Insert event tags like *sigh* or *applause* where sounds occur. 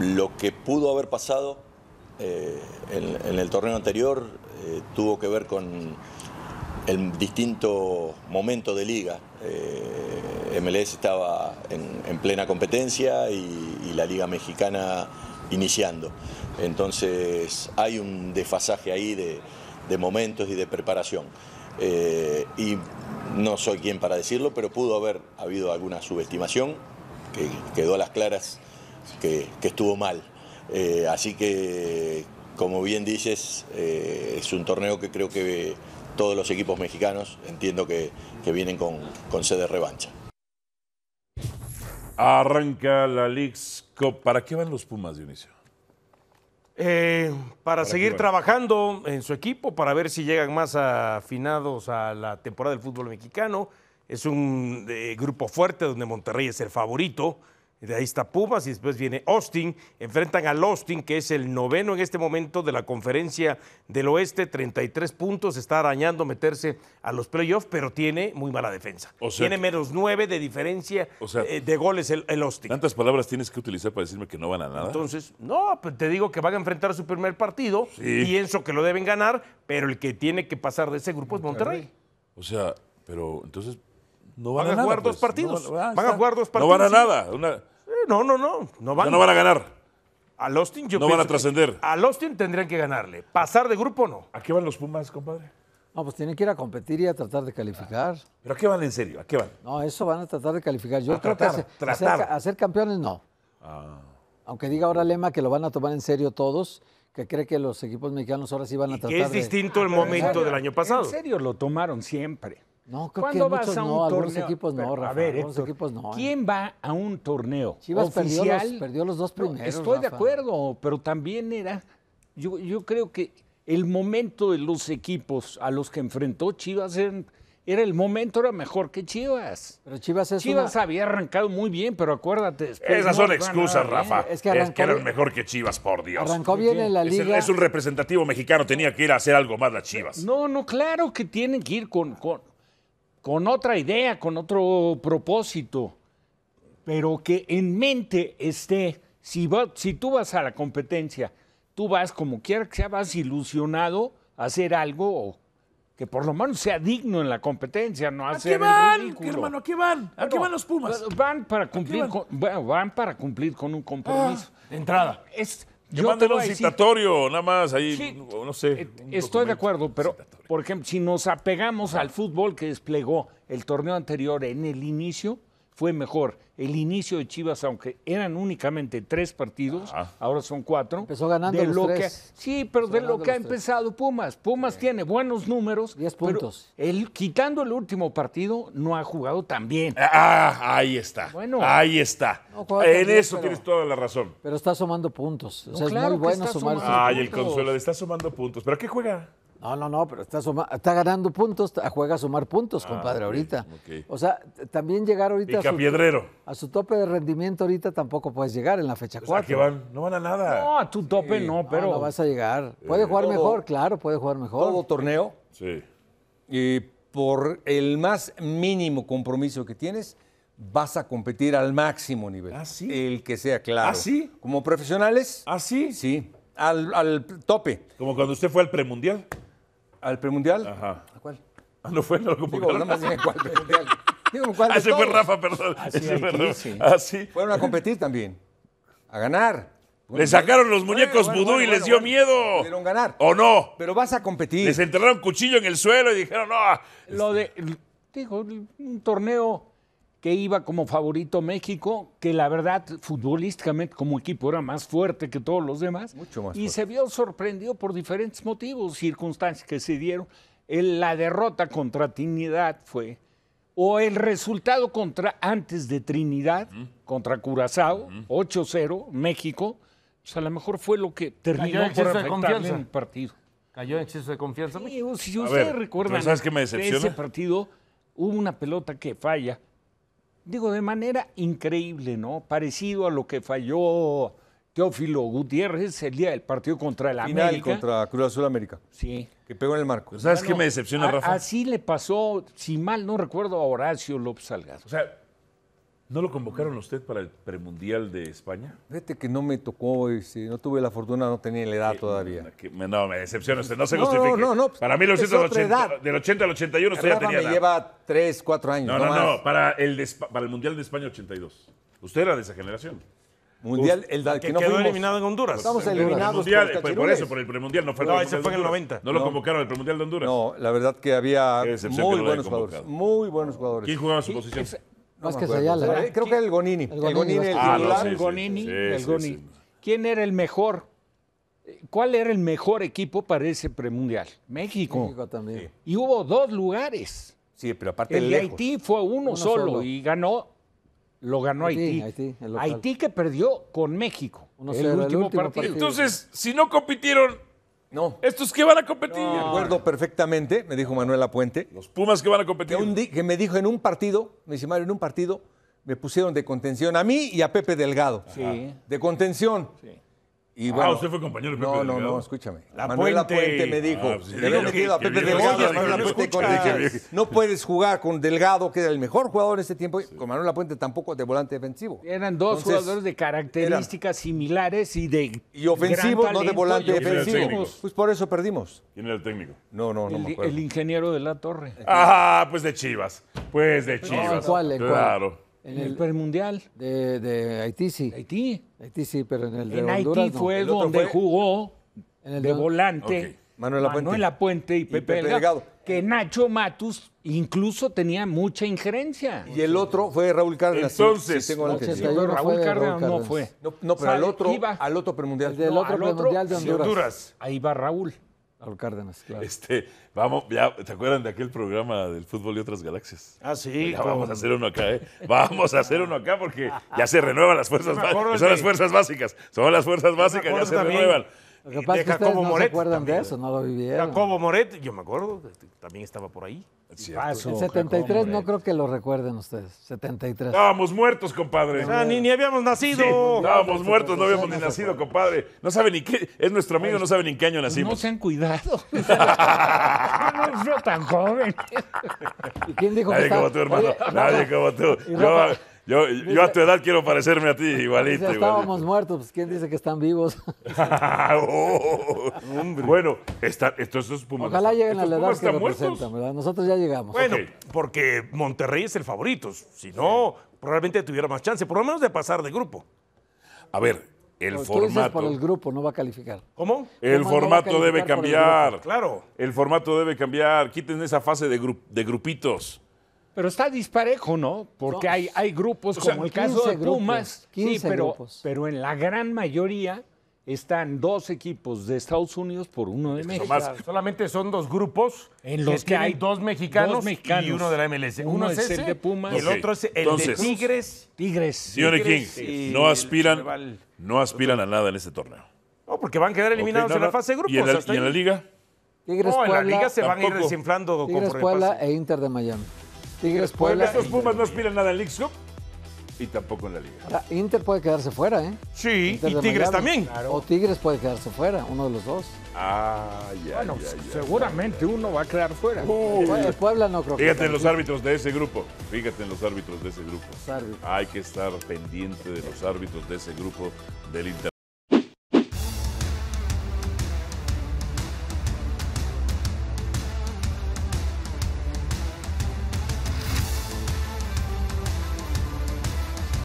Lo que pudo haber pasado eh, en, el torneo anterior eh, tuvo que ver con el distinto momento de liga. Eh, MLS estaba en, plena competencia y, la liga mexicana iniciando. Entonces hay un desfasaje ahí de momentos y de preparación. y no soy quien para decirlo, pero pudo haber habido alguna subestimación que quedó a las claras que, estuvo mal. Eh, así que, como bien dices, eh, es un torneo que creo que todos los equipos mexicanos entiendo que, vienen con, con de revancha. Arranca la Leagues Cup. ¿Para qué van los Pumas, Dionisio? Eh, para, seguir trabajando en su equipo, para ver si llegan más afinados a la temporada del fútbol mexicano. Es un grupo fuerte donde Monterrey es el favorito de ahí está Pumas y después viene Austin. Enfrentan al Austin, que es el noveno en este momento de la conferencia del oeste, 33 puntos, está arañando meterse a los playoffs, pero tiene muy mala defensa. tiene menos 9 de diferencia eh, de goles el, Austin. ¿Tantas palabras tienes que utilizar para decirme que no van a nada? Entonces, no, pues te digo que van a enfrentar su primer partido, pienso que lo deben ganar, pero el que tiene que pasar de ese grupo es Monterrey. O sea, pero entonces... No van, a, jugar dos pues. partidos. van, a ah, jugar dos partidos. No van a nada. Una no, no, no. No van, no van a ganar. a Austin No van a trascender. A Austin tendrían que ganarle. ¿Pasar de grupo no? ¿A qué van los Pumas, compadre? No, pues tienen que ir a competir y a tratar de calificar. Ah, ¿Pero a qué van en serio? ¿A qué van? No, eso van a tratar de calificar. Yo a tratar, hacer, campeones no. Ah. Aunque diga ahora Lema que lo van a tomar en serio todos, que cree que los equipos mexicanos ahora sí van a tratar de... es distinto el momento del año pasado. En serio lo tomaron siempre. No, creo ¿Cuándo que vas a un no, Algunos equipos no, Rafa, a ver, equipos ¿eh? ¿Quién va a un torneo Chivas oficial? Perdió los, perdió los dos primeros. estoy de acuerdo, pero también era. Yo, creo que el momento de los equipos a los que enfrentó Chivas era el momento, era mejor que Chivas. Pero Chivas es Chivas había arrancado muy bien, pero acuérdate Esas son excusas, Rafa. Es que, es eran mejor que Chivas, por Dios. Arrancó bien en la liga. Es, un representativo mexicano, tenía que ir a hacer algo más las Chivas. No, no, claro que tienen que ir con con otra idea, con otro propósito, pero que en mente esté, si, si tú vas a la competencia, tú vas como quiera que sea, vas ilusionado a hacer algo que por lo menos sea digno en la competencia, no hacer qué van, hermano? ¿A qué van? aquí van los Pumas? Van para cumplir, van? Con, para cumplir con un compromiso. Ah, de entrada. Es, yo un citatorio, nada más ahí, no, sé. Eh, estoy de acuerdo, pero por ejemplo, si nos apegamos al fútbol que desplegó el torneo anterior en el inicio, fue mejor el inicio de Chivas, aunque eran únicamente tres partidos, ahora son cuatro. Empezó ganando los sí, pero de lo que ha empezado Pumas. Pumas tiene buenos números. Diez puntos. quitando el último partido, no ha jugado tan bien. Ah, ah ahí está. Bueno. Ahí está. en eso tienes toda la razón. Pero está sumando puntos. es muy bueno sumar. Ay, el consuelo está sumando puntos. ¿Pero qué juega? No, no, no, pero está, ganando puntos, juega a sumar puntos, ah, compadre, ahorita. O sea, también llegar ahorita a su, a su tope de rendimiento ahorita tampoco puedes llegar en la fecha pues, Que no van a nada. No, a tu tope no, pero... No, vas a llegar. Puede eh, jugar mejor, claro, puede jugar mejor. Todo torneo. Sí. Y por el más mínimo compromiso que tienes, vas a competir al máximo nivel. ¿Ah, El que sea claro. Así. ¿Ah, Como profesionales. Así, ¿Ah, sí? Sí, al tope. Como cuando usted fue al premundial. ¿Al premundial? Ajá. ¿A cuál? Ah, no fue, no lo Digo, no más bien cuál premundial. Digo, ¿cuál Ah, ese fue Rafa, perdón. Así ah, Ese fue Ah, sí. Fueron a competir también. A ganar. Le sacaron los muñecos vudú y les dio miedo. Pudieron ganar. ¿O no? Pero vas a competir. Les enterraron cuchillo en el suelo y dijeron, no, Lo este, de, digo, un torneo que iba como favorito México, que la verdad futbolísticamente como equipo era más fuerte que todos los demás. Mucho más. Y se vio sorprendido por diferentes motivos, circunstancias que se dieron. la derrota contra Trinidad fue, o el resultado contra antes de Trinidad, contra Curazao, 8-0, México. Pues a lo mejor fue lo que terminó por afectarle en el partido. Cayó en exceso de confianza. Sí, si ustedes recuerdan, ¿sabes que me ese partido hubo una pelota que falla digo, de manera increíble, ¿no? Parecido a lo que falló Teófilo Gutiérrez el día del partido contra el Final contra Cruz Azul América. Sí. Que pegó en el marco. ¿Sabes qué me decepciona, Rafa? Así le pasó, si mal no recuerdo, a Horacio López Salgado. O sea, ¿No lo convocaron usted para el premundial de España? Vete que no me tocó, y este, si no tuve la fortuna, no tenía la edad todavía. no, me decepciona usted, no se no, No, no, no. Pues, para 1980, del 80 al 81 usted ya tenía me lleva 3, 4 años. No, no, no, para, el para el mundial de España 82. Usted era de esa generación. Mundial, el, que, no quedó eliminado en Honduras. Estamos eliminados. El por, eh, por, eso, por el premundial. No, fue no, ese fue en el 90. No, lo convocaron al premundial de Honduras. No, la verdad que había muy buenos jugadores. Muy buenos jugadores. ¿Quién jugaba su posición? Creo que era El Gonini, el Gonini. El ¿Quién era el mejor? ¿Cuál era el mejor equipo para ese premundial? México. México también. Y hubo dos lugares. Sí, pero aparte el de Haití fue uno, solo, y ganó, lo ganó Haití. Haití, que perdió con México. partido. Entonces, si no compitieron no. ¿Estos que van a competir? Me acuerdo perfectamente, me dijo Manuel Apuente. Los Pumas que van a competir. Que, que, me dijo en un partido, me dice Mario, en un partido me pusieron de contención a mí y a Pepe Delgado. Sí. De contención. Sí. Ah, no, no, no, escúchame. Manuel Puente. me dijo, no puedes jugar con Delgado, que era el mejor jugador en ese tiempo, y con Manuel Puente tampoco de volante defensivo. Eran dos jugadores de características similares y de Y ofensivos, no de volante defensivo. Pues por eso perdimos. ¿Quién era el técnico? No, no, no el, ingeniero de la torre. Ah, pues de Chivas. Pues de Chivas. ¿cuál, claro. En el, el premundial. De, Haití, sí. Haití. Haití, sí, pero en el de en Haití fue donde jugó de, volante Manuel La Puente y Pepe, y Que Nacho Matus incluso tenía mucha injerencia. Y el otro fue Raúl Cárdenas. Entonces, Raúl, Cárdenas, no fue. No, pero al otro, al otro premundial. del otro premundial de Honduras. Ahí va Raúl. Cárdenas, claro. Este, vamos, ya, ¿te acuerdan de aquel programa del fútbol y otras galaxias? Ah, sí. Ya vamos a hacer uno acá, ¿eh? Vamos a hacer uno acá porque ya se renuevan las fuerzas básicas. Son las fuerzas básicas. Son las fuerzas básicas, ya se renuevan. Lo que pasa es se acuerdan de eso, no lo vivieron. Jacobo Moret, yo me acuerdo, también estaba por ahí. el 73 no creo que lo recuerden ustedes. 73. Estábamos muertos, compadre. ni, habíamos nacido. estábamos muertos, no habíamos ni nacido, compadre. No sabe ni qué. Es nuestro amigo, no sabe ni en qué año nacimos. No se han cuidado. *laughs* *laughs* no soy tan joven. ¿Y quién dijo Nadie como tú, hermano. Nadie como tú. Yo, a tu edad quiero parecerme a ti, igualito. Ya estábamos muertos, pues ¿quién dice que están vivos? *laughs* Oh. bueno, está, es estos Pumas. Ojalá lleguen a la edad que representan, ¿verdad? Nosotros ya llegamos. Bueno, porque Monterrey es el favorito. Si no, probablemente tuviera más chance, por lo menos de pasar de grupo. A ver, el formato. el grupo no va a calificar. ¿Cómo? El formato debe cambiar. claro. El formato debe cambiar. Quiten esa fase de, de grupitos. Pero está disparejo, ¿no? Porque hay, hay grupos, como el caso de Pumas, sí, pero, pero en la gran mayoría están dos equipos de Estados Unidos por uno de México. solamente son dos grupos en los que, hay dos mexicanos, y uno de la MLS. Uno, es, el de Pumas y el otro es el de Tigres. Tigres. Señor King, no aspiran, no aspiran a nada en este torneo. No, porque van a quedar eliminados en la fase de grupos. ¿Y en la, liga? Tigres, no, en la liga se van a ir desinflando. Tigres, Puebla e Inter de Miami. Tigres, Puebla. Estos Pumas no aspiran nada en League Cup y tampoco en la Liga. Inter puede quedarse fuera, ¿eh? Sí, y Tigres también. O Tigres puede quedarse fuera, uno de los dos. Ah, ya. Bueno, seguramente uno va a quedar fuera. bueno, Puebla no creo Fíjate en los árbitros de ese grupo. Fíjate en los árbitros de ese grupo. Hay que estar pendiente de los árbitros de ese grupo del Inter.